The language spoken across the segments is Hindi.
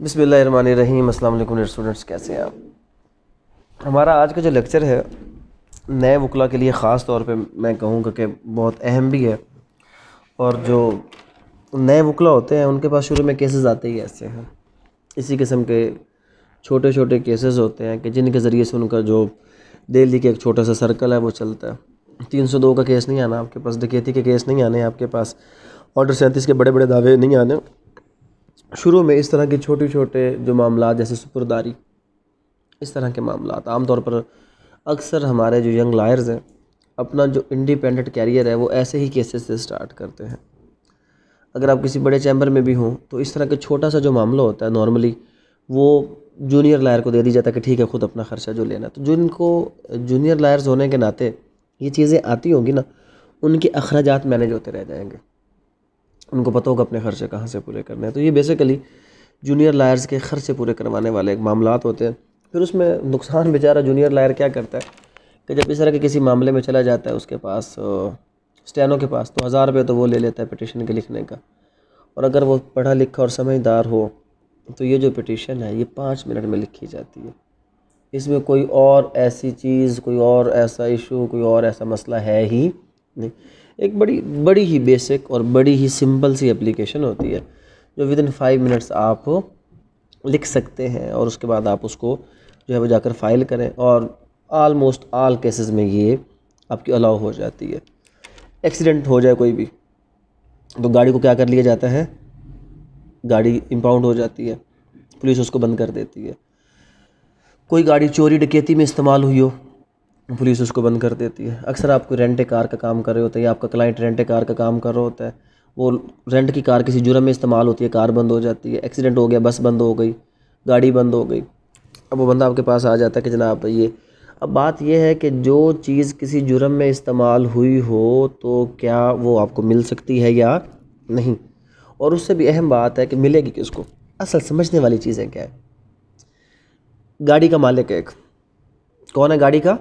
बिसमीम असल स्टूडेंट्स कैसे हैं आप हमारा आज का जो लेक्चर है नए वकला के लिए ख़ास तौर पे मैं कहूँगा कि बहुत अहम भी है और जो नए वकला होते हैं उनके पास शुरू में केसेस आते ही ऐसे हैं इसी किस्म के छोटे छोटे केसेस होते हैं कि जिनके ज़रिए से उनका जो दिल्ली के एक छोटा सा सर्कल है वो चलता है तीन सौ दो का केस नहीं आना आपके पास डकेती के केस नहीं आने आपके पास ऑर्डर सैंतीस के बड़े बड़े दावे नहीं आने शुरू में इस तरह के छोटे छोटे जो मामला जैसे सुपरदारी इस तरह के मामला आमतौर पर अक्सर हमारे जो यंग लायर्स हैं अपना जो इंडिपेंडेंट कैरियर है वो ऐसे ही केसेस से स्टार्ट करते हैं अगर आप किसी बड़े चैम्बर में भी हों तो इस तरह का छोटा सा जो मामला होता है नॉर्मली वो जूनियर लायर को दे दी जाता है कि ठीक है खुद अपना खर्चा जो लेना तो जिनको जूनियर लायर्स होने के नाते ये चीज़ें आती होंगी ना उनके अखराज मैनेज होते रह जाएंगे उनको पता होगा अपने खर्चे कहाँ से पूरे करने हैं तो ये बेसिकली जूनियर लायर्स के खर्चे पूरे करवाने वाले मामला होते हैं फिर उसमें नुकसान बेचारा जूनियर लायर क्या करता है कि जब इस तरह के किसी मामले में चला जाता है उसके पास स्टैनों के पास तो हज़ार रुपये तो वो ले लेता है पटिशन के लिखने का और अगर वो पढ़ा लिखा और समझदार हो तो ये जो पटिशन है ये पाँच मिनट में लिखी जाती है इसमें कोई और ऐसी चीज़ कोई और ऐसा इशू कोई और ऐसा मसला है ही नहीं एक बड़ी बड़ी ही बेसिक और बड़ी ही सिंपल सी एप्लीकेशन होती है जो विद इन फाइव मिनट्स आप लिख सकते हैं और उसके बाद आप उसको जो है वो जाकर फाइल करें और आलमोस्ट आल केसेस में ये आपकी अलाउ हो जाती है एक्सीडेंट हो जाए कोई भी तो गाड़ी को क्या कर लिया जाता है गाड़ी इम्पाउंड हो जाती है पुलिस उसको बंद कर देती है कोई गाड़ी चोरी डकैती में इस्तेमाल हुई हो पुलिस उसको बंद कर देती है अक्सर आपको रेंट ए कार का काम कर रहे होते हैं या आपका क्लाइंट रेंट कार का काम कर रहा होता है वो रेंट की कार किसी जुर्म में इस्तेमाल होती है कार बंद हो जाती है एक्सीडेंट हो गया बस बंद हो गई गाड़ी बंद हो गई अब वो बंदा आपके पास आ जाता है कि जनाब ये अब बात यह है कि जो चीज़ किसी जुर्म में इस्तेमाल हुई हो तो क्या वो आपको मिल सकती है या नहीं और उससे भी अहम बात है कि मिलेगी किसको असल समझने वाली चीज़ें क्या है गाड़ी का मालिक एक कौन है गाड़ी का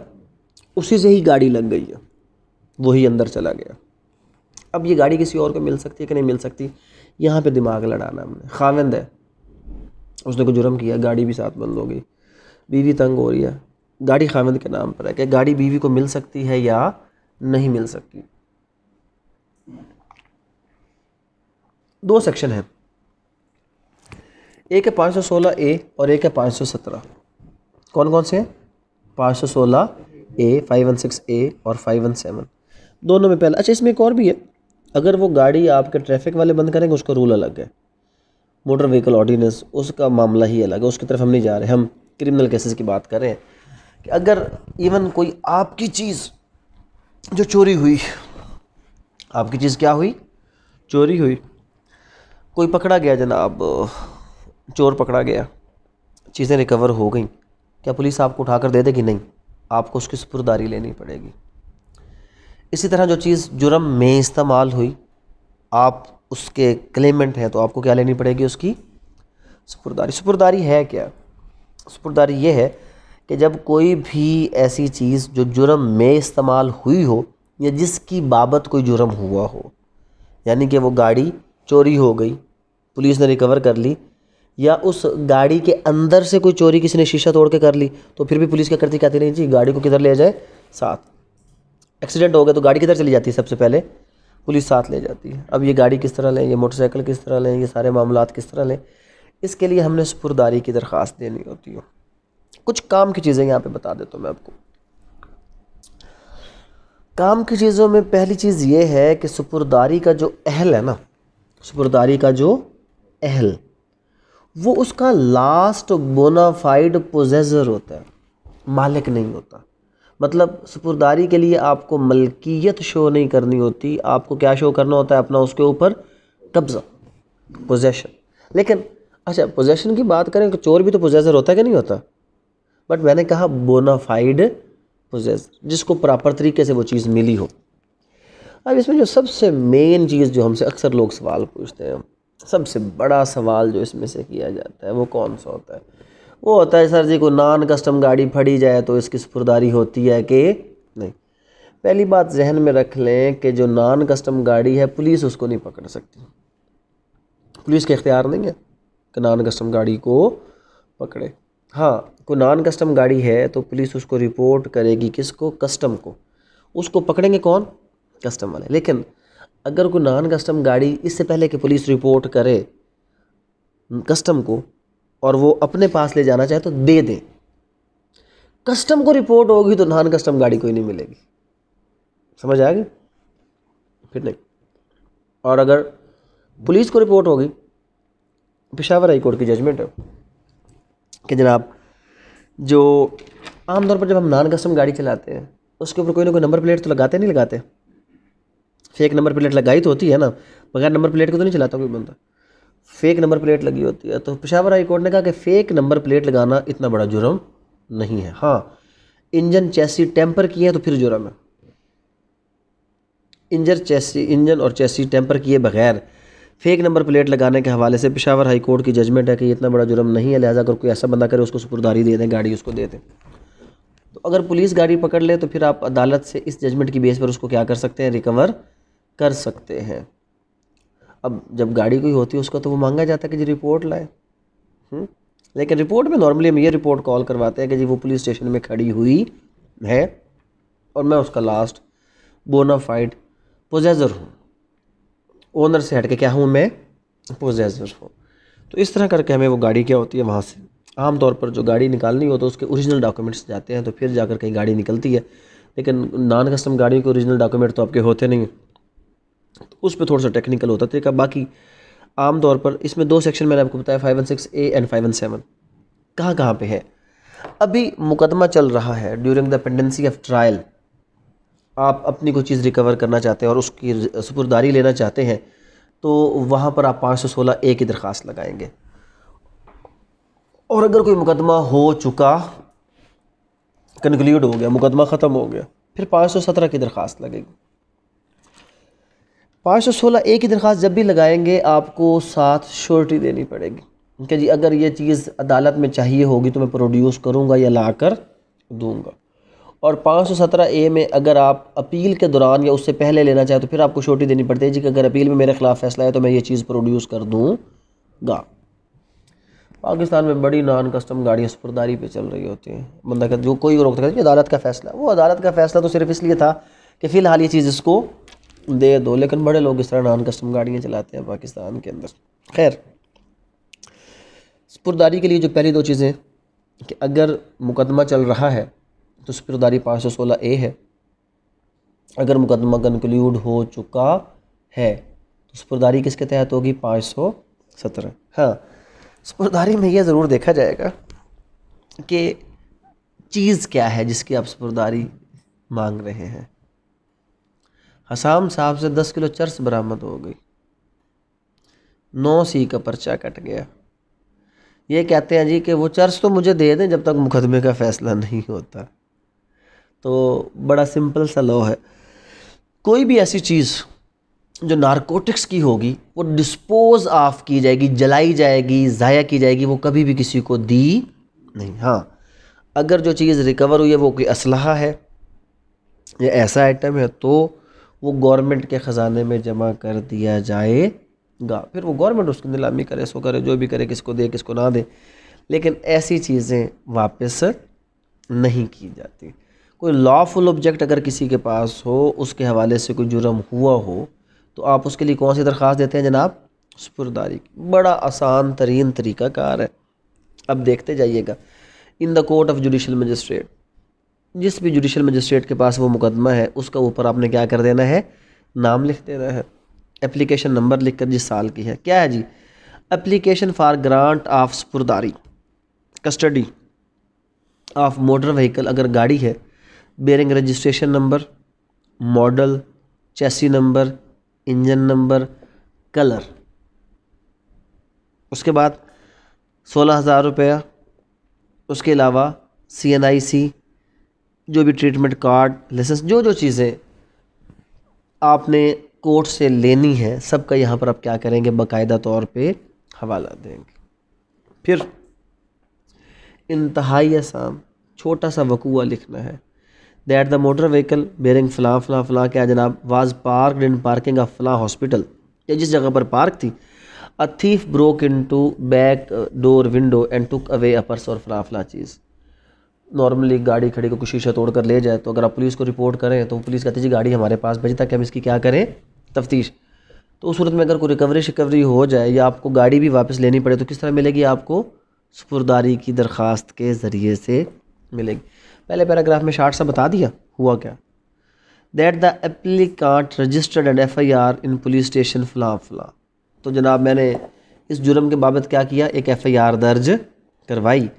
उसी से ही गाड़ी लग गई है वही अंदर चला गया अब ये गाड़ी किसी और को मिल सकती है कि नहीं मिल सकती यहाँ पे दिमाग लड़ाना हमने खाविंद है उसने को जुर्म किया गाड़ी भी साथ बंद हो गई बीवी तंग हो रही है गाड़ी खाविंद के नाम पर है क्या गाड़ी बीवी को मिल सकती है या नहीं मिल सकती दो सेक्शन हैं एक है पाँच सौ सोलह ए और एक है पाँच सौ सत्रह कौन कौन से हैं पाँच सौ सोलह A five one six A और फाइव वन सेवन दोनों में पहला अच्छा इसमें एक और भी है अगर वो गाड़ी आपके ट्रैफिक वाले बंद करेंगे उसका रूल अलग है मोटर व्हीकल ऑर्डिनेंस उसका मामला ही अलग है उसकी तरफ हम नहीं जा रहे हम क्रिमिनल केसेस की बात कर रहे हैं कि अगर इवन कोई आपकी चीज़ जो चोरी हुई आपकी चीज़ क्या हुई चोरी हुई कोई पकड़ा गया जनाब चोर पकड़ा गया चीज़ें रिकवर हो गई क्या पुलिस आपको उठा कर दे देगी नहीं आपको उसकी सुपुरदारी लेनी पड़ेगी इसी तरह जो चीज़ जुर्म में इस्तेमाल हुई आप उसके क्लेमेंट हैं तो आपको क्या लेनी पड़ेगी उसकी सुपुरदारी सुपुरदारी है क्या सुपुरदारी ये है कि जब कोई भी ऐसी चीज़ जो जुर्म में इस्तेमाल हुई हो या जिसकी बाबत कोई जुर्म हुआ हो यानी कि वो गाड़ी चोरी हो गई पुलिस ने रिकवर कर ली या उस गाड़ी के अंदर से कोई चोरी किसी ने शीशा तोड़ के कर ली तो फिर भी पुलिस क्या करती कहती नहीं जी गाड़ी को किधर ले जाए साथ एक्सीडेंट हो गया तो गाड़ी किधर चली जाती है सबसे पहले पुलिस साथ ले जाती है अब ये गाड़ी किस तरह लें ये मोटरसाइकिल किस तरह लें ये सारे मामला किस तरह लें इसके लिए हमने सुपुरदारी की दरख्वास्त देनी होती है कुछ काम की चीज़ें यहाँ पे बता देता हूँ मैं आपको काम की चीज़ों में पहली चीज़ ये है कि सुपुरदारी का जो अहल है ना सुपुरदारी का जो अहल वो उसका लास्ट बोनाफाइड पोजेजर होता है मालिक नहीं होता मतलब सपुरदारी के लिए आपको मलकियत शो नहीं करनी होती आपको क्या शो करना होता है अपना उसके ऊपर कब्ज़ा पोजेशन लेकिन अच्छा पोजेशन की बात करें तो चोर भी तो पोजेजर होता है कि नहीं होता बट मैंने कहा बोनाफाइड पोजेजर जिसको प्रॉपर तरीके से वो चीज़ मिली हो अब इसमें जो सबसे मेन चीज़ जो हमसे अक्सर लोग सवाल पूछते हैं सबसे बड़ा सवाल जो इसमें से किया जाता है वो कौन सा होता है वो होता है सर जी को नॉन कस्टम गाड़ी फड़ी जाए तो इसकी सुपुरदारी होती है कि नहीं पहली बात जहन में रख लें कि जो नॉन कस्टम गाड़ी है पुलिस उसको नहीं पकड़ सकती पुलिस के इख्तियार नहीं है कि नॉन कस्टम गाड़ी को पकड़े हाँ कोई नॉन कस्टम गाड़ी है तो पुलिस उसको रिपोर्ट करेगी किसको कस्टम को उसको पकड़ेंगे कौन कस्टम वाले लेकिन अगर कोई नॉन कस्टम गाड़ी इससे पहले कि पुलिस रिपोर्ट करे कस्टम को और वो अपने पास ले जाना चाहे तो दे दें कस्टम को रिपोर्ट होगी तो नॉन कस्टम गाड़ी कोई नहीं मिलेगी समझ आएगी फिर नहीं और अगर पुलिस को रिपोर्ट होगी पिशावर हाई कोर्ट की जजमेंट है कि जनाब जो आमतौर पर जब हम नॉन कस्टम गाड़ी चलाते हैं उसके ऊपर कोई ना कोई नंबर प्लेट तो लगाते नहीं लगाते फेक नंबर प्लेट लगाई तो होती है ना बगैर नंबर प्लेट को तो नहीं चलाता कोई बंदा फेक नंबर प्लेट लगी होती है तो पेशावर हाई कोर्ट ने कहा कि फ़ेक नंबर प्लेट लगाना इतना बड़ा जुर्म नहीं है हाँ इंजन चैसी टेम्पर किए हैं तो फिर जुर्म है इंजन चैसी इंजन और चैसी टेम्पर किए बगैर फेक नंबर प्लेट लगाने के हवाले से पेशावर हाई कोर्ट की जजमेंट है कि इतना बड़ा जुर्म नहीं है लिहाजा अगर कोई ऐसा बंदा करे उसको सुपुरदारी दे दें गाड़ी उसको दे दें तो अगर पुलिस गाड़ी पकड़ ले तो फिर आप अदालत से इस जजमेंट की बेस पर उसको क्या कर सकते हैं रिकवर कर सकते हैं अब जब गाड़ी कोई होती है उसका तो वो मांगा जाता है कि जी रिपोर्ट लाए हम्म, लेकिन रिपोर्ट में नॉर्मली हम ये रिपोर्ट कॉल करवाते हैं कि जी वो पुलिस स्टेशन में खड़ी हुई है और मैं उसका लास्ट बोनाफाइड पोजेजर हूँ ओनर से हट के क्या हूँ मैं पोजेजर हूँ तो इस तरह करके हमें वो गाड़ी क्या होती है वहाँ से आम तौर पर जो गाड़ी निकालनी हो तो उसके ओरिजिनल डॉक्यूमेंट्स जाते हैं तो फिर जाकर कहीं गाड़ी निकलती है लेकिन नॉन कस्टम गाड़ियों के ओरिजिनल डॉक्यूमेंट तो आपके होते नहीं तो उस पर थोड़ा सा टेक्निकल होता तरीका तो बाकी आम तौर पर इसमें दो सेक्शन मैंने आपको बताया five one six A and five one seven कहाँ कहाँ पर है अभी मुकदमा चल रहा है during the pendency of trial आप अपनी कोई चीज़ रिकवर करना चाहते हैं और उसकी सुपुरदारी लेना चाहते हैं तो वहाँ पर आप पाँच सौ सोलह ए की दरख्वास्त लगाएंगे और अगर कोई मुकदमा हो चुका कंक्लूड हो गया मुकदमा ख़त्म हो गया फिर पाँच सौ सत्रह की दरख्वास्त लगेगी पाँच सौ सोलह ए की दरख्वास्त जब भी लगाएंगे आपको साथ श्योरिटी देनी पड़ेगी क्या जी अगर ये चीज़ अदालत में चाहिए होगी तो मैं प्रोड्यूस करूँगा या ला कर दूँगा और पाँच सौ सत्रह ए में अगर आप अपील के दौरान या उससे पहले लेना चाहें तो फिर आपको छोटी देनी पड़ती है जी कि अगर अपील में मेरे ख़िलाफ़ फैसला है तो मैं ये चीज़ प्रोड्यूस कर दूँगा पाकिस्तान में बड़ी नॉन कस्टम गाड़ियाँ सुपरदारी पर चल रही होती हैं बंदा कहता जो कोई रोक सकता है अदालत का फैसला वो अदालत का फैसला तो सिर्फ इसलिए था कि फ़िलहाल ये चीज़ इसको दे दो लेकिन बड़े लोग इस तरह नॉन कस्टम गाड़ियाँ चलाते हैं पाकिस्तान के अंदर खैर सुपुरदारी के लिए जो पहली दो चीज़ें कि अगर मुकदमा चल रहा है तो सुपुरदारी पाँच सौ सोलह ए है अगर मुकदमा कंक्लूड हो चुका है तो सुपुरदारी किसके तहत होगी पाँच सौ सत्रह हाँ सुपुरदारी में यह ज़रूर देखा जाएगा कि चीज़ क्या है जिसकी आप सुपुरदारी मांग रहे हैं हसाम साहब से दस किलो चर्स बरामद हो गई नौ सी का पर्चा कट गया ये कहते हैं जी कि वो चर्स तो मुझे दे दें जब तक मुकदमे का फ़ैसला नहीं होता तो बड़ा सिंपल सा लॉ है कोई भी ऐसी चीज़ जो नारकोटिक्स की होगी वो डिस्पोज ऑफ की जाएगी जलाई जाएगी ज़ाया की जाएगी वो कभी भी किसी को दी नहीं हाँ अगर जो चीज़ रिकवर हुई है वो कोई असलाह है या ऐसा आइटम है तो वो गवर्नमेंट के ख़जाने में जमा कर दिया जाएगा फिर वो गवर्नमेंट उसकी नीलामी करे सो करे जो भी करे किसको दे किसको ना दे लेकिन ऐसी चीज़ें वापस नहीं की जाती कोई लॉफुल ऑब्जेक्ट अगर किसी के पास हो उसके हवाले से कोई जुर्म हुआ हो तो आप उसके लिए कौन सी दरख्वास्त देते हैं जनाब सुपुरदारी की बड़ा आसान तरीन तरीका कार है अब देखते जाइएगा in the court of judicial magistrate जिस भी जुडिशल मजिस्ट्रेट के पास वो मुकदमा है उसका ऊपर आपने क्या कर देना है नाम लिख देना है एप्लीकेशन नंबर लिख कर जिस साल की है क्या है जी एप्लीकेशन फॉर ग्रांट ऑफ स्पुरदारी कस्टडी ऑफ मोटर व्हीकल अगर गाड़ी है bearing registration number model chassis number engine number colour उसके बाद सोलह हज़ार रुपया उसके अलावा सी एन आई सी जो भी ट्रीटमेंट कार्ड लाइसेंस जो जो चीज़ें आपने कोर्ट से लेनी है सबका यहाँ पर आप क्या करेंगे बाकायदा तौर पे हवाला देंगे फिर इंतहाई आसान छोटा सा वकूआ लिखना है that the motor vehicle bearing फ़लाँ फ़लाँ फ़लाँ क्या जनाब was park in parking of फ़लाँ हॉस्पिटल या जिस जगह पर पार्क थी a thief broke into back door window and took away a purse और फ़लाँ फ़लाँ चीज़ नॉर्मली गाड़ी खड़ी को शीशा तोड़ कर ले जाए तो अगर आप पुलिस को रिपोर्ट करें तो पुलिस कहती है जी गाड़ी हमारे पास भेजता ताकि हम इसकी क्या करें तफ्तीश तो उस सूरत में अगर कोई रिकवरी शिकवरी हो जाए या आपको गाड़ी भी वापस लेनी पड़े तो किस तरह मिलेगी आपको सुपुरदारी की दरख्वास्त के ज़रिए से मिलेगी पहले पैराग्राफ में शार्ट सा बता दिया हुआ क्या that the applicant registered and F I R in police station फलां फलां तो जनाब मैंने इस जुर्म के बाबत क्या किया एक एफ आई आर दर्ज करवाई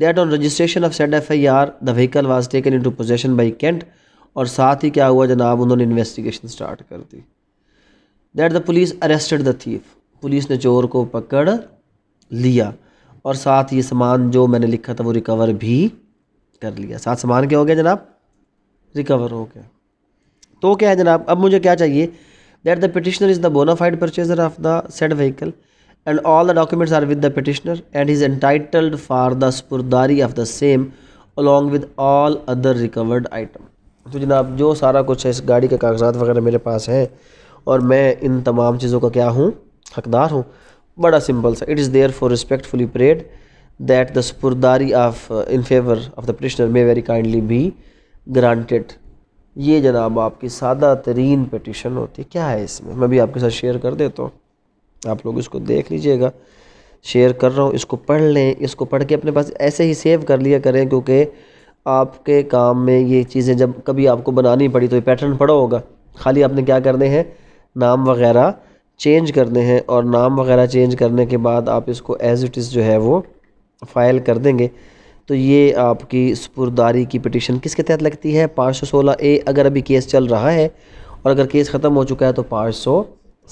that on of set F I R the vehicle was taken into possession by कैंट और साथ ही क्या हुआ जनाब उन्होंने इन्वेस्टिगेशन स्टार्ट कर दी that the police arrested the thief police ने चोर को पकड़ लिया और साथ ये सामान जो मैंने लिखा था वो रिकवर भी कर लिया साथ सामान क्या हो गया जनाब रिकवर हो गया तो क्या है जनाब अब मुझे क्या चाहिए that the petitioner is the bonafide purchaser of the said vehicle and all the documents are with the petitioner and is entitled for the the of the same along with all other recovered item तो जनाब जो सारा कुछ है इस गाड़ी के कागजात वगैरह मेरे पास हैं और मैं इन तमाम चीज़ों का क्या हूँ हकदार हूँ बड़ा सिंपल सा it is there for respectfully prayed that the स्पुरदारी of in favour of the petitioner may very kindly be granted ये जनाब आपकी सादा तरीन पटिशन होती है क्या है इसमें मैं भी आपके साथ शेयर कर देता हूँ आप लोग इसको देख लीजिएगा शेयर कर रहा हूँ इसको पढ़ लें इसको पढ़ के अपने पास ऐसे ही सेव कर लिया करें क्योंकि आपके काम में ये चीज़ें जब कभी आपको बनानी पड़ी तो ये पैटर्न पड़ा होगा खाली आपने क्या करने हैं नाम वगैरह चेंज करने हैं और नाम वगैरह चेंज करने के बाद आप इसको एज़ इट इज़ जो है वो फाइल कर देंगे तो ये आपकी सुपुरदारी की पिटिशन किसके तहत लगती है पाँच सौ सोलह ए अगर अभी केस चल रहा है और अगर केस ख़त्म हो चुका है तो पाँच सौ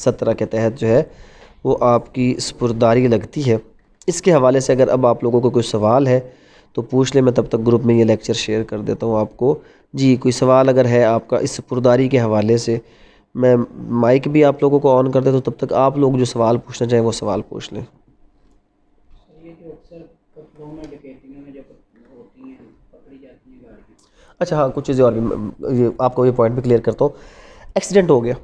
सत्रह के तहत जो है वो आपकी स्पुरदारी लगती है इसके हवाले से अगर अब आप लोगों को कोई सवाल है तो पूछ लें मैं तब तक ग्रुप में ये लेक्चर शेयर कर देता हूँ आपको जी कोई सवाल अगर है आपका इस पुरदारी के हवाले से मैं माइक भी आप लोगों को ऑन कर देता हूँ तब तक आप लोग जो सवाल पूछना चाहें वो सवाल पूछ लें अच्छा हाँ कुछ चीज़ें और भी ये आपको ये पॉइंट भी क्लियर करता हूँ एक्सीडेंट हो गया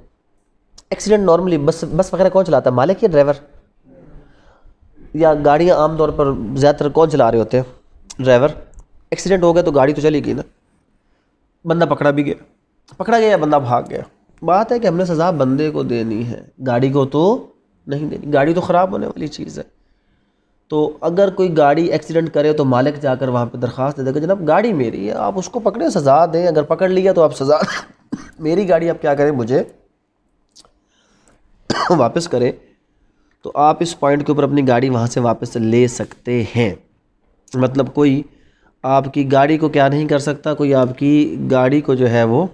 एक्सीडेंट नॉर्मली बस बस वगैरह कौन चलाता है मालिक या ड्राइवर या गाड़ियाँ आमतौर पर ज़्यादातर कौन चला रहे होते हैं ड्राइवर एक्सीडेंट हो गया तो गाड़ी तो चली गई ना बंदा पकड़ा भी गया पकड़ा गया या बंदा भाग गया बात है कि हमने सज़ा बंदे को देनी है गाड़ी को तो नहीं देनी गाड़ी तो ख़राब होने वाली चीज़ है तो अगर कोई गाड़ी एक्सीडेंट करे तो मालिक जाकर वहाँ पर दरख्वास्त दे देगा जनाब गाड़ी मेरी है आप उसको पकड़े सज़ा दें अगर पकड़ लिया तो आप सज़ा मेरी गाड़ी आप क्या करें मुझे वापस करें तो आप इस पॉइंट के ऊपर अपनी गाड़ी वहाँ से वापस ले सकते हैं मतलब कोई आपकी गाड़ी को क्या नहीं कर सकता कोई आपकी गाड़ी को जो है वो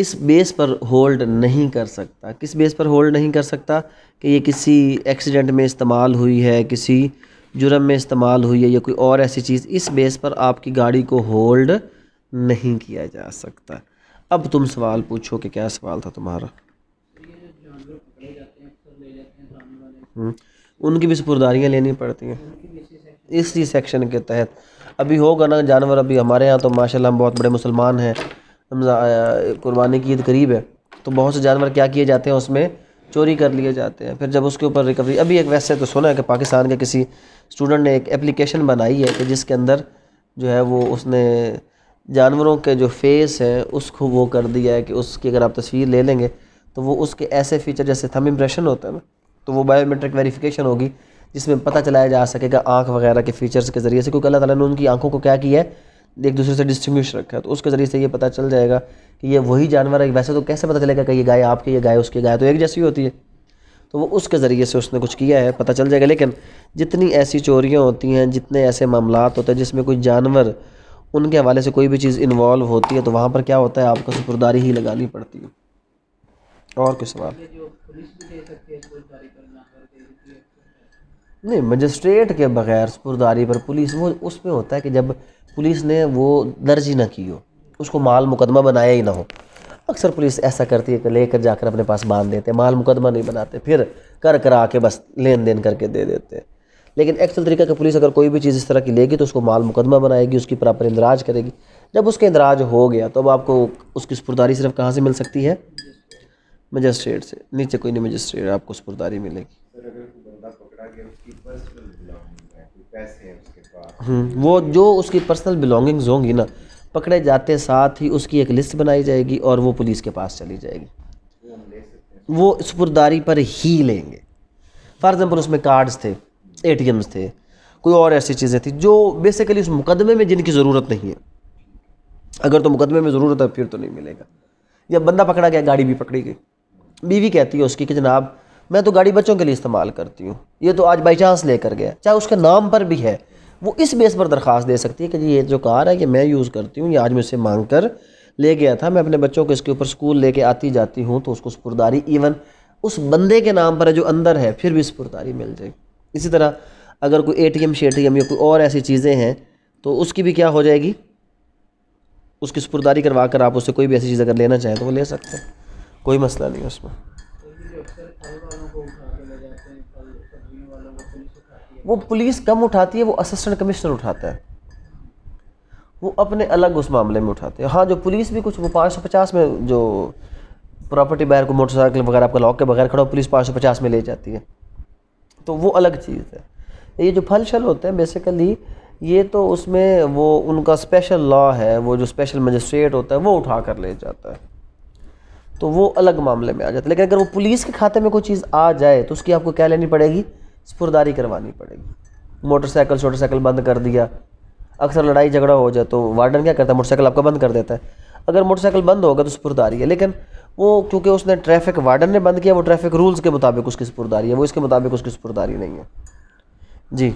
इस बेस पर होल्ड नहीं कर सकता किस बेस पर होल्ड नहीं कर सकता कि ये किसी एक्सीडेंट में इस्तेमाल हुई है किसी जुर्म में इस्तेमाल हुई है या कोई और ऐसी चीज़ इस बेस पर आपकी गाड़ी को होल्ड नहीं किया जा सकता अब तुम सवाल पूछो कि क्या सवाल था तुम्हारा हम्म, उनकी भी सुपुरदारियाँ लेनी पड़ती हैं इसी सेक्शन के तहत अभी होगा ना जानवर अभी हमारे यहाँ तो माशाल्लाह हम बहुत बड़े मुसलमान हैं कुर्बानी की ईद करीब है तो बहुत से जानवर क्या किए जाते हैं उसमें चोरी कर लिए जाते हैं फिर जब उसके ऊपर रिकवरी अभी एक वैसे तो सुना है कि पाकिस्तान के किसी स्टूडेंट ने एक एप्लीकेशन बनाई है कि जिसके अंदर जो है वो उसने जानवरों के जो फेस है उसको वो कर दिया है कि उसकी अगर आप तस्वीर ले लेंगे तो वो उसके ऐसे फीचर जैसे थम इम्प्रेशन होता है ना तो वो बायोमेट्रिक वेरिफिकेशन होगी जिसमें पता चलाया जा सकेगा आँख वगैरह के फीचर्स के ज़रिए से क्योंकि अल्लाह ताला ने उनकी आँखों को क्या किया है एक दूसरे से डिस्टिंग्विश रखा है तो उसके ज़रिए से ये पता चल जाएगा कि ये वही जानवर है वैसे तो कैसे पता चलेगा कि ये गाय आपकी ये गाय उसकी गाय तो एक जैसी होती है तो वो उसके ज़रिए से उसने कुछ किया है पता चल जाएगा लेकिन जितनी ऐसी चोरियाँ होती हैं जितने ऐसे मामला होते हैं जिसमें कोई जानवर उनके हवाले से कोई भी चीज़ इन्वॉल्व होती है तो वहाँ पर क्या होता है आपको सुपुरदारी ही लगानी पड़ती है और कोई सवाल तो? नहीं मजिस्ट्रेट के बगैर सुपुरदारी पर पुलिस वो उसमें होता है कि जब पुलिस ने वो दर्ज ही ना की हो उसको माल मुकदमा बनाया ही ना हो अक्सर पुलिस ऐसा करती है कि लेकर जाकर अपने पास बांध देते हैं माल मुकदमा नहीं बनाते फिर कर करा के बस लेन देन करके दे देते हैं लेकिन एक्सल तरीका की पुलिस अगर कोई भी चीज़ इस तरह की लेगी तो उसको माल मुकदमा बनाएगी उसकी प्रॉपर इंदराज करेगी जब उसका इंदराज हो गया तो अब आपको उसकी सुपुरदारी सिर्फ कहाँ से मिल सकती है मजिस्ट्रेट से नीचे कोई नहीं मजिस्ट्रेट आपको स्पुरदारी मिलेगी हम्म, वो जो उसकी पर्सनल बिलोंगिंग्स होंगी ना पकड़े जाते साथ ही उसकी एक लिस्ट बनाई जाएगी और वो पुलिस के पास चली जाएगी वो स्पुरदारी पर ही लेंगे फॉर एग्ज़ाम्पल उसमें कार्ड्स थे ए थे कोई और ऐसी चीज़ें थी जो बेसिकली उस मुकदमे में जिनकी ज़रूरत नहीं है अगर तो मुकदमे में ज़रूरत है फिर तो नहीं मिलेगा या बंदा पकड़ा गया गाड़ी भी पकड़ी गई बीवी कहती है उसकी कि जनाब मैं तो गाड़ी बच्चों के लिए इस्तेमाल करती हूँ ये तो आज बाई चांस लेकर गया चाहे उसके नाम पर भी है वो इस बेस पर दरख्वास्त दे सकती है कि ये जो कार है ये मैं यूज़ करती हूँ ये आज मुझसे मांग कर ले गया था मैं अपने बच्चों को इसके ऊपर स्कूल लेके आती जाती हूँ तो उसको स्पुरदारी इवन उस बंदे के नाम पर है जो अंदर है फिर भी स्पुरदारी मिल जाएगी इसी तरह अगर कोई ए टी एम या कोई और ऐसी चीज़ें हैं तो उसकी भी क्या हो जाएगी उसकी सुपुरदारी करवा कर आप उससे कोई भी ऐसी चीज़ अगर लेना चाहें तो वो ले सकते हैं कोई मसला नहीं है उसमें वो पुलिस कम उठाती है वो असिस्टेंट कमिश्नर उठाता है वो अपने अलग उस मामले में उठाते हैं हाँ जो पुलिस भी कुछ वो पाँच सौ पचास में जो प्रॉपर्टी बाहर को मोटरसाइकिल वगैरह आपका लॉक के बगैर खड़ा हो पुलिस पाँच सौ पचास में ले जाती है तो वो अलग चीज़ है ये जो फल शल होते हैं बेसिकली ये तो उसमें वो उनका स्पेशल लॉ है वो जो स्पेशल मजिस्ट्रेट होता है वो उठा कर ले जाता है तो वो अलग मामले में आ जाता है लेकिन अगर वो पुलिस के खाते में कोई चीज़ आ जाए तो उसकी आपको क्या लेनी पड़ेगी स्पुरदारी करवानी पड़ेगी मोटरसाइकिल शोटरसाइकिल बंद कर दिया अक्सर लड़ाई झगड़ा हो जाए तो वार्डन क्या करता है मोटरसाइकिल आपका बंद कर देता है अगर मोटरसाइकिल बंद होगा तो स्पुरदारी है लेकिन वो क्योंकि उसने ट्रैफिक वार्डन ने बंद किया वो ट्रैफिक रूल्स के मुताबिक उसकी सुपुरदारी है वो इसके मुताबिक उसकी सुपुरदारी नहीं है जी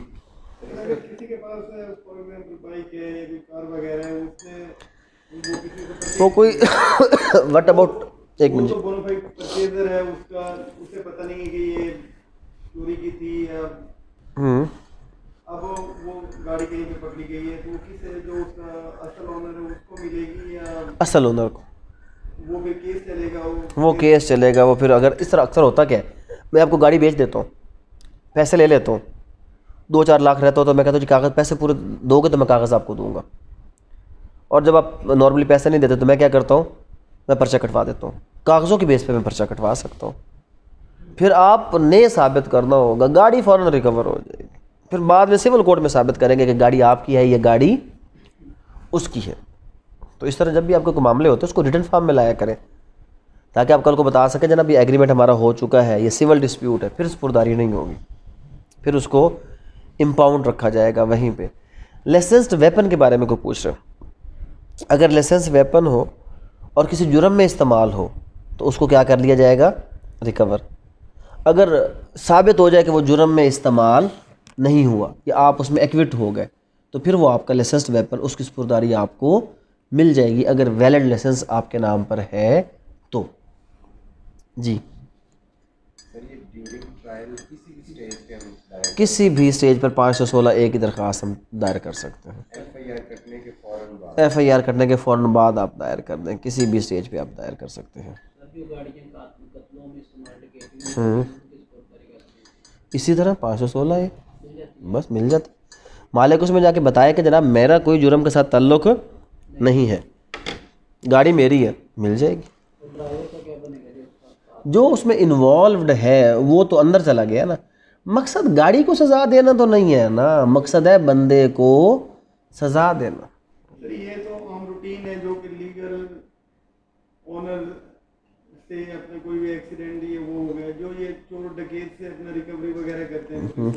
तो कोई वट अबाउट एक तो मिनट हम्म। अब वो गाड़ी कहीं पे पकड़ी गई है तो किसे जो उसका असल ओनर है उसको मिलेगी या असल ओनर को वो फिर केस चलेगा वो वो केस चलेगा वो फिर अगर इस तरह अक्सर होता क्या है मैं आपको गाड़ी बेच देता हूँ पैसे ले लेता हूँ दो चार लाख रहता हो तो मैं कहता हूँ जी कागज़ पैसे पूरे दोगे तो मैं कागज़ आपको दूंगा और जब आप नॉर्मली पैसे नहीं देते तो मैं क्या करता हूँ मैं पर्चा कटवा देता हूँ कागज़ों के बेस पे मैं पर्चा कटवा सकता हूँ फिर आपने साबित करना होगा गाड़ी फ़ौरन रिकवर हो जाएगी फिर बाद में सिविल कोर्ट में साबित करेंगे कि गाड़ी आपकी है या गाड़ी उसकी है तो इस तरह जब भी आपको कोई मामले होते हैं उसको रिटर्न फॉर्म में लाया करें ताकि आप कल को बता सकें जनाब ये एग्रीमेंट हमारा हो चुका है ये सिविल डिस्प्यूट है फिर स्पुरदारी नहीं होगी फिर उसको इम्पाउंड रखा जाएगा वहीं पर लाइसेंस्ड वेपन के बारे में कोई पूछ रहे हो अगर लाइसेंस वेपन हो और किसी जुर्म में इस्तेमाल हो तो उसको क्या कर लिया जाएगा रिकवर अगर साबित हो जाए कि वो जुर्म में इस्तेमाल नहीं हुआ या आप उसमें एक्विट हो गए तो फिर वो आपका लाइसेंस्ड वेपन उसकी स्पुरदारी आपको मिल जाएगी अगर वैलिड लाइसेंस आपके नाम पर है तो जी किसी भी स्टेज पर पाँच सौ सोलह ए की दरख्वास्त हम दायर कर सकते हैं एफ आई आर कटने के फ़ौर बाद आप दायर कर दें किसी भी स्टेज पे आप दायर कर सकते हैं हम्म। इसी तरह पाँच सौ सोलह ए बस मिल जाती मालिक उसमें जाके बताया कि जनाब मेरा कोई जुर्म के साथ तल्लुक़ नहीं है गाड़ी मेरी है मिल जाएगी जो उसमें इन्वॉल्व है वो तो अंदर चला गया ना मकसद गाड़ी को सजा देना तो नहीं है ना मकसद है बंदे को सजा देना ये तो रूटीन है जो कि लीगल ओनर से अपने कोई भी एक्सीडेंट ये वो हो गया जो ये चोर डकैत से अपना रिकवरी वगैरह करते हैं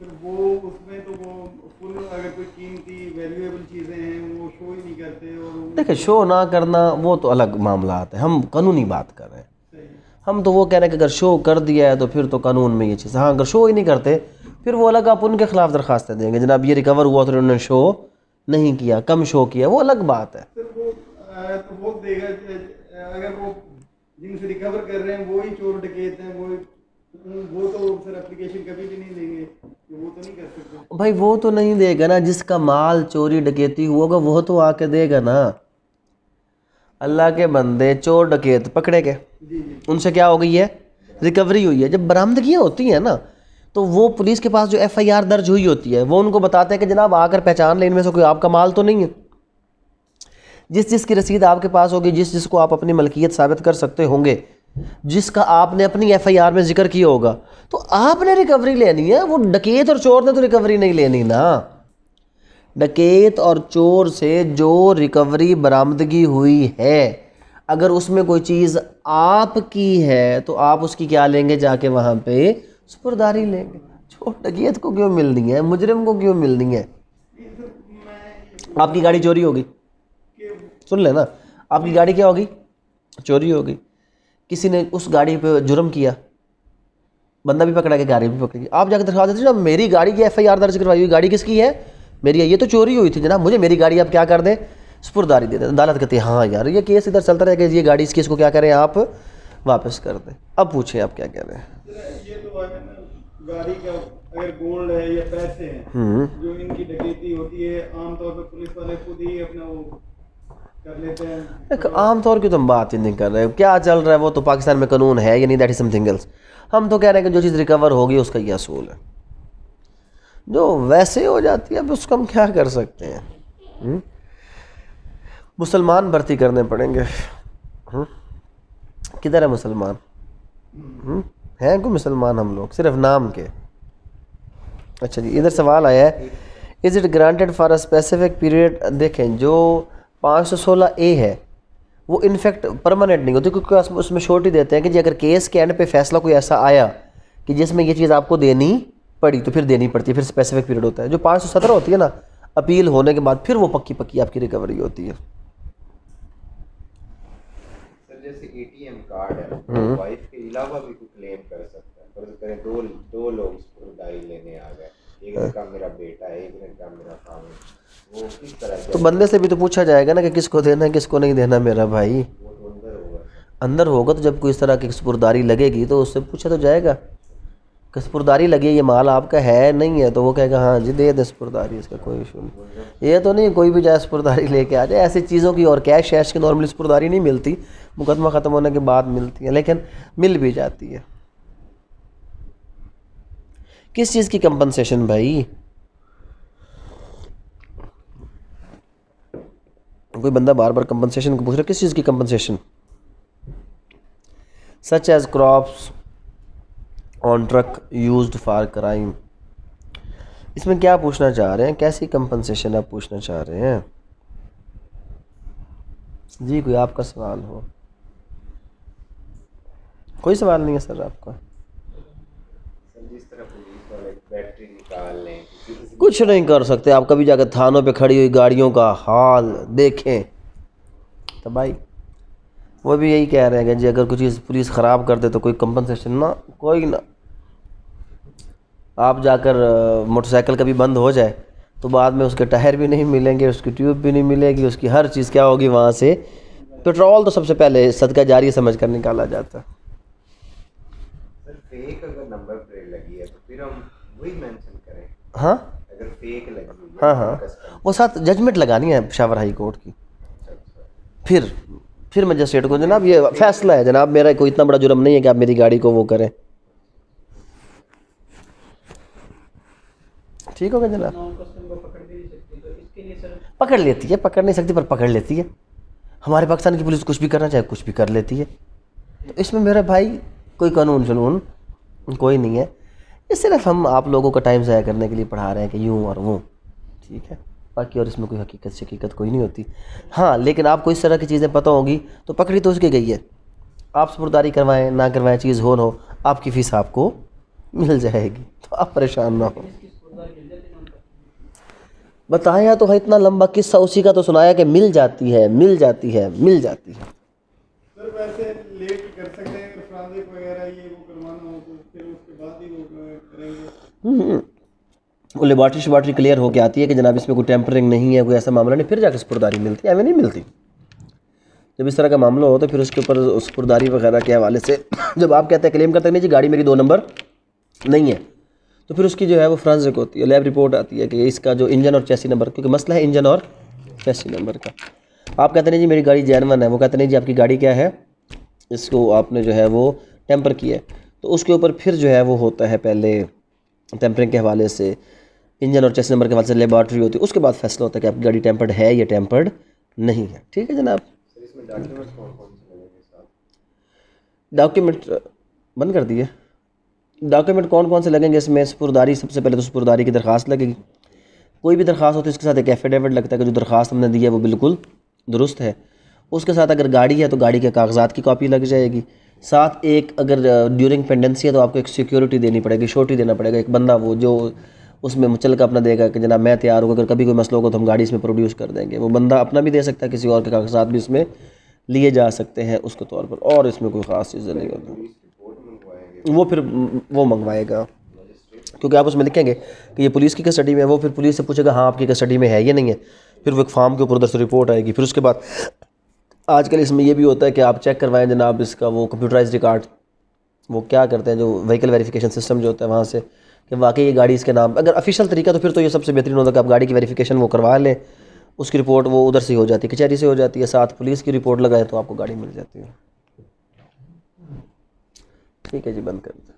फिर वो उसमें तो वो फुल अगर कोई कीमती वैल्यूएबल चीज़ें हैं वो शो ही नहीं करते और देखिए शो ना करना वो तो अलग मामला आता है हम कानूनी बात कर रहे हैं हम तो वो कह रहे हैं कि अगर शो कर दिया है तो फिर तो कानून में ये चीज़ हाँ अगर शो ही नहीं करते फिर वो अलग आप उनके खिलाफ दरखास्तें देंगे जनाब ये रिकवर हुआ तो उन्होंने शो नहीं किया कम शो किया वो अलग बात है वो तो वो देगा अगर वो जिनसे रिकवर कर रहे हैं वो ही चोर डकैत हैं वो वो तो एप्लीकेशन कभी भी नहीं तो वो तो नहीं कर सकते भाई वो तो नहीं देगा ना जिसका माल चोरी डकैती होगा वो तो आके देगा ना अल्लाह के बंदे चोर डकैत पकड़े गए उनसे क्या हो गई है रिकवरी हुई है जब बरामदगियाँ होती हैं ना तो वो पुलिस के पास जो एफआईआर दर्ज हुई होती है वो उनको बताते हैं कि जनाब आकर पहचान लें इनमें से कोई आपका माल तो नहीं है जिस जिस की रसीद आपके पास होगी जिस जिसको आप अपनी मलकियत साबित कर सकते होंगे जिसका आपने अपनी आर में जिक्र किया होगा तो आपने रिकवरी लेनी है वो डकेत और चोर ने तो रिकवरी नहीं लेनी ना डकेत और चोर से जो रिकवरी बरामदगी हुई है अगर उसमें कोई चीज़ आपकी है तो आप उसकी क्या लेंगे जाके वहाँ पे सुपरदारी लेंगे चोर डकेत को क्यों मिलनी है मुजरिम को क्यों मिलनी है आपकी गाड़ी चोरी होगी सुन लेना आपकी गाड़ी क्या होगी चोरी होगी किसी ने उस गाड़ी पर जुर्म किया बंदा भी पकड़ा गया गाड़ी भी पकड़ी आप जाकर दरख्वास्त देते जब मेरी गाड़ी की एफ आई आर दर्ज करवाई हुई गाड़ी किसकी है मेरी है ये तो चोरी हुई थी जना मुझे मेरी गाड़ी आप क्या कर दें स्पुरदारी दे दें अदालत कहती है हाँ यार ये केस इधर चलता रहेगा ये गाड़ी इस केस को क्या करें आप वापस कर दें अब पूछें आप क्या कह रहे हैं तो अगर गोल्ड है या पैसे हैं हम्म। जो इनकी डकैती होती है आमतौर पर पुलिस वाले खुद ही अपना वो एक आमतौर की तो हम बात ही नहीं कर रहे क्या चल रहा है वो तो पाकिस्तान में कानून है या नहीं दैट इज समथिंग एल्स हम तो कह रहे हैं कि जो चीज़ रिकवर होगी उसका यह असूल है जो वैसे हो जाती है अब उसको हम क्या कर सकते हैं हम्म? मुसलमान भर्ती करने पड़ेंगे हम्म? किधर है मुसलमान हम्म? हैं को मुसलमान हम लोग सिर्फ नाम के अच्छा जी इधर सवाल आया है is it granted for a specific period देखें जो 516 ए है वो इनफेक्ट परमानेंट नहीं होती क्योंकि उसमें शॉर्ट ही देते हैं कि जी अगर केस के एंड पे फैसला कोई ऐसा आया कि जिसमें ये चीज़ आपको देनी पड़ी तो फिर देनी पड़ती है फिर स्पेसिफिक पीरियड होता है जो पाँच होती है ना अपील होने के बाद फिर वो पक्की पक्की आपकी रिकवरी होती है हम्म। तो दो लोग तो बंदे से भी तो पूछा जाएगा ना कि किसको देना है किसको नहीं देना मेरा भाई अंदर होगा तो जब कोई इस तरह की सुपुरदारी लगेगी तो उससे पूछा तो जाएगा कि लगी ये माल आपका है नहीं है तो वो कहेगा हाँ जी दे दे सुपुरदारी इसका कोई इशू नहीं ये तो नहीं कोई भी जाए सुपुरदारी लेके आ जाए ऐसी चीज़ों की और कैश शैश की नॉर्मली सुपुरदारी नहीं मिलती मुकदमा ख़त्म होने के बाद मिलती है लेकिन मिल भी जाती है किस चीज़ की कंपनसेशन भाई तो कोई बंदा बार बार कंपनसेशन को पूछ रहा है किस चीज़ की compensation such as crops on truck use for crime इसमें क्या पूछना चाह रहे हैं कैसी कंपनसेशन आप पूछना चाह रहे हैं जी कोई आपका सवाल हो कोई सवाल नहीं है सर आपका कुछ नहीं कर सकते आप कभी जाकर थानों पे खड़ी हुई गाड़ियों का हाल देखें तो भाई वो भी यही कह रहे हैं कि जी अगर कुछ चीज़ पुलिस ख़राब कर दे तो कोई कंपनसेशन ना कोई ना आप जाकर मोटरसाइकिल कभी बंद हो जाए तो बाद में उसके टायर भी नहीं मिलेंगे उसकी ट्यूब भी नहीं मिलेगी उसकी हर चीज़ क्या होगी वहाँ से पेट्रोल तो सबसे पहले सदका जारी समझ कर निकाला जाता है हाँ? हाँ हाँ हाँ वो साथ जजमेंट लगानी है पिशावर हाई कोर्ट की फिर फिर मजिस्ट्रेट को जनाब ये फैसला है जनाब मेरा कोई इतना बड़ा जुर्म नहीं है कि आप मेरी गाड़ी को वो करें ठीक हो गया जनाब तो पकड़ लेती है पकड़ नहीं सकती पर पकड़ लेती है हमारे पाकिस्तान की पुलिस कुछ भी करना चाहे कुछ भी कर लेती है तो इसमें मेरा भाई कोई कानून जुनून कोई नहीं है ये सिर्फ हम आप लोगों का टाइम ज़ाया करने के लिए पढ़ा रहे हैं कि यूँ और वो ठीक है बाकी और इसमें कोई हकीकत शकीकत कोई नहीं होती हाँ लेकिन आपको इस तरह की चीज़ें पता होंगी तो पकड़ी तो उसकी गई है आप सुपुरदारी करवाएं ना करवाएं चीज़ हो ना हो आपकी फ़ीस आपको मिल जाएगी तो आप परेशान ना हो बताया तो है इतना लंबा किस्सा उसी का तो सुनाया कि मिल जाती है मिल जाती है मिल जाती है सर वैसे लेट कर सकते हैं वगैरह ये वो करवाना हो तो वो लेबार्ट्री शबार्ट्री क्लियर होकर आती है कि जनाब इसमें कोई टेम्परिंग नहीं है कोई ऐसा मामला नहीं फिर जाकर सुपुरदारी मिलती है एवं नहीं मिलती जब इस तरह का मामला हो तो फिर उसके ऊपर सुपुरदारी वगैरह के हवाले से जब आप कहते हैं क्लेम करते नहीं जी गाड़ी मेरी दो नंबर नहीं है तो फिर उसकी जो है वो फ्रांसिक होती है लैब रिपोर्ट आती है कि इसका जो इंजन और चैसी नंबर क्योंकि मसला है इंजन और चैसी नंबर का आप कहते नहीं जी मेरी गाड़ी जैनवन है वो कहते नहीं जी आपकी गाड़ी क्या है इसको आपने जो है वो टेम्पर किया है तो उसके ऊपर फिर जो है वो होता है पहले टेम्परिंग के हवाले से इंजन और चेस नंबर के हवाले से लेबॉट्री होती है उसके बाद फैसला होता है कि आपकी गाड़ी टेम्पर्ड है या टेम्पर्ड नहीं है ठीक है जनाब डॉक्यूमेंट बंद कर दिए डॉक्यूमेंट कौन कौन से लगेंगे इसमें सपुरदारी सबसे पहले तो सपुरदारी की दरख्वास्त लगेगी कोई भी दरख्वास्त होती तो है उसके साथ एक एफिडेविट लगता है कि जो दरख्वास्त हमने दी है वो बिल्कुल दुरुस्त है उसके साथ अगर गाड़ी है तो गाड़ी के कागजात की कॉपी लग जाएगी साथ एक अगर ड्यूरिंग पेंडेंसी है तो आपको एक सिक्योरिटी देनी पड़ेगी शोटी देना पड़ेगा एक बंदा वो जो उसमें मुचल का अपना देगा कि जना मैं तैयार होगा अगर कभी कोई मसला होगा तो हम गाड़ी इसमें प्रोड्यूस कर देंगे वो बंदा अपना भी दे सकता है किसी और के कागजात भी इसमें लिए जा सकते हैं उसके तौर पर और इसमें कोई ख़ास चीज़ नहीं होती वो फिर वो मंगवाएगा क्योंकि आप उसमें लिखेंगे कि ये पुलिस की कस्टडी में है वो फिर पुलिस से पूछेगा हाँ आपकी कस्टडी में है या नहीं है फिर वो एक फार्म के ऊपर उधर से रिपोर्ट आएगी फिर उसके बाद आजकल इसमें यह भी होता है कि आप चेक करवाएं जनाब इसका वो कंप्यूटराइज रिकॉर्ड वो क्या करते हैं जो व्हीकल वेरिफिकेशन सिस्टम जो होता है वहाँ से कि वाकई ये गाड़ी इसके नाम अगर ऑफिशियल तरीका तो फिर तो ये सबसे बेहतरीन होता है कि आप गाड़ी की वेरिफिकेशन वो करवा लें उसकी रिपोर्ट वो उधर से हो जाती है कचहरी से हो जाती है साथ पुलिस की रिपोर्ट लगाए तो आपको गाड़ी मिल जाती है ठीक है जी बंद कर